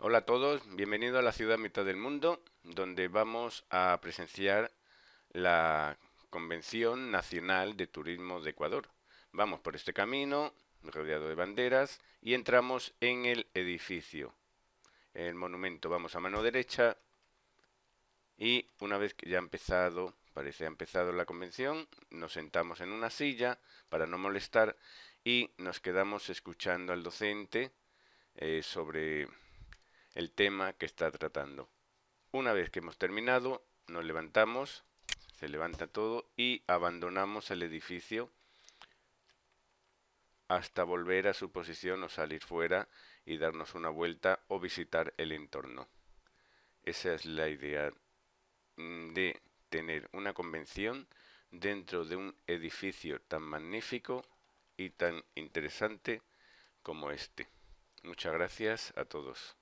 Hola a todos, bienvenidos a la ciudad mitad del mundo, donde vamos a presenciar la Convención Nacional de Turismo de Ecuador. Vamos por este camino, rodeado de banderas, y entramos en el edificio. El monumento vamos a mano derecha y una vez que ya ha empezado, parece ha empezado la convención, nos sentamos en una silla para no molestar y nos quedamos escuchando al docente eh, sobre el tema que está tratando. Una vez que hemos terminado, nos levantamos, se levanta todo y abandonamos el edificio hasta volver a su posición o salir fuera y darnos una vuelta o visitar el entorno. Esa es la idea mm, de tener una convención dentro de un edificio tan magnífico y tan interesante como este. Muchas gracias a todos.